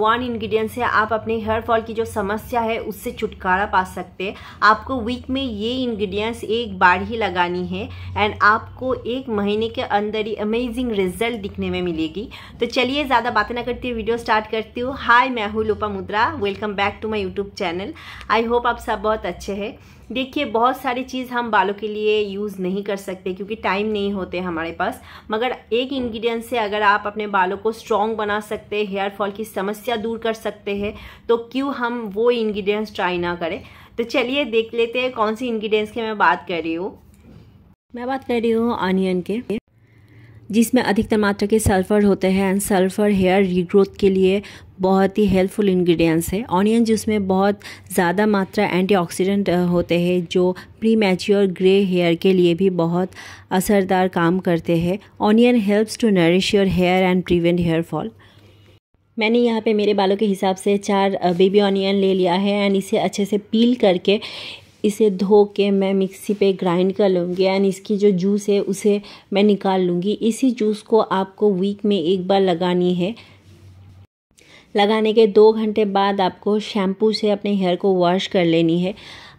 one ingredients से आप अपने हेयर फॉल की जो समस्या है उससे छुटकारा पा सकते हैं आपको वीक में ये इंग्रेडिएंट्स एक बार ही लगानी है एंड आपको एक महीने के अंदर ही अमेजिंग रिजल्ट दिखने में मिलेगी तो चलिए ज़्यादा बातें ना करती हूँ वीडियो स्टार्ट करती हूँ हाय मैं हूँ Lopamudra welcome back to my YouTube channel I hope आप सब बहुत अच्छे हैं देखिए बहुत सारी चीज़ हम बालों के लिए यूज़ नहीं कर सकते क्योंकि टाइम नहीं होते हमारे पास मगर एक इंग्रेडिएंट से अगर आप अपने बालों को स्ट्रॉन्ग बना सकते हेयर फॉल की समस्या दूर कर सकते हैं तो क्यों हम वो इंग्रेडिएंट्स ट्राई ना करें तो चलिए देख लेते हैं कौन सी इंग्रेडिएंट्स की मैं बात कर रही हूँ मैं बात कर रही हूँ ऑनियन के जिसमें अधिकतर मात्रा के सल्फ़र होते हैं एंड सल्फ़र हेयर रीग्रोथ के लिए बहुत ही हेल्पफुल इंग्रेडिएंट्स है ऑनियन जूस में बहुत ज़्यादा मात्रा एंटीऑक्सीडेंट होते हैं जो प्री मैच्योर ग्रे हेयर के लिए भी बहुत असरदार काम करते हैं onion helps to nourish your hair and prevent hair fall मैंने यहाँ पे मेरे बालों के हिसाब से चार बेबी ऑनियन ले लिया है एंड इसे अच्छे से पील करके इसे धो के मैं मिक्सी पे ग्राइंड कर लूँगी एंड इसकी जो जूस है उसे मैं निकाल लूँगी इसी जूस को आपको वीक में एक बार लगानी है लगाने के दो घंटे बाद आपको शैम्पू से अपने हेयर को वॉश कर लेनी है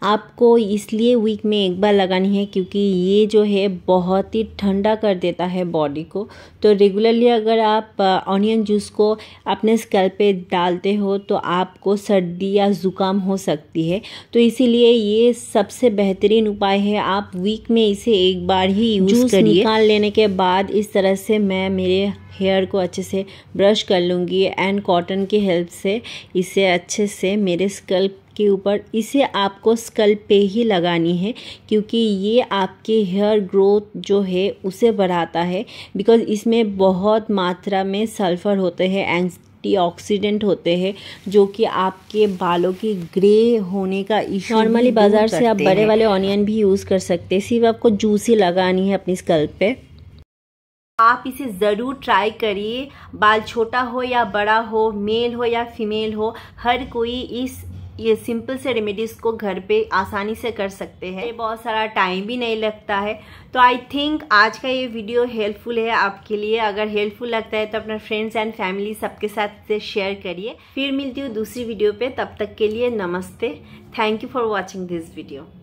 आपको इसलिए वीक में एक बार लगानी है क्योंकि ये जो है बहुत ही ठंडा कर देता है बॉडी को तो रेगुलरली अगर आप ऑनियन जूस को अपने स्कल पे डालते हो तो आपको सर्दी या ज़ुकाम हो सकती है तो इसीलिए ये सबसे बेहतरीन उपाय है आप वीक में इसे एक बार ही यूज़ करिए निकाल लेने के बाद इस तरह से मैं मेरे हेयर को अच्छे से ब्रश कर लूँगी एंड कॉटन की हेल्प से इसे अच्छे से मेरे स्कल्प के ऊपर इसे आपको स्कल पे ही लगानी है क्योंकि ये आपके हेयर ग्रोथ जो है उसे बढ़ाता है बिकॉज़ इसमें बहुत मात्रा में सल्फ़र होते हैं एंड एंटीऑक्सीडेंट होते हैं जो कि आपके बालों की ग्रे होने का इशू नॉर्मली बाज़ार से आप बड़े वाले ऑनियन भी यूज़ कर सकते हैं सिर्फ आपको जूसी लगानी है अपनी स्कल्प पे आप इसे ज़रूर ट्राई करिए बाल छोटा हो या बड़ा हो मेल हो या फीमेल हो हर कोई इस ये सिंपल से रेमेडीज को घर पे आसानी से कर सकते हैं बहुत सारा टाइम भी नहीं लगता है तो आई थिंक आज का ये वीडियो हेल्पफुल है आपके लिए अगर हेल्पफुल लगता है तो अपना फ्रेंड्स एंड फैमिली सबके साथ शेयर करिए फिर मिलती हूँ दूसरी वीडियो पे तब तक के लिए नमस्ते thank you for watching this video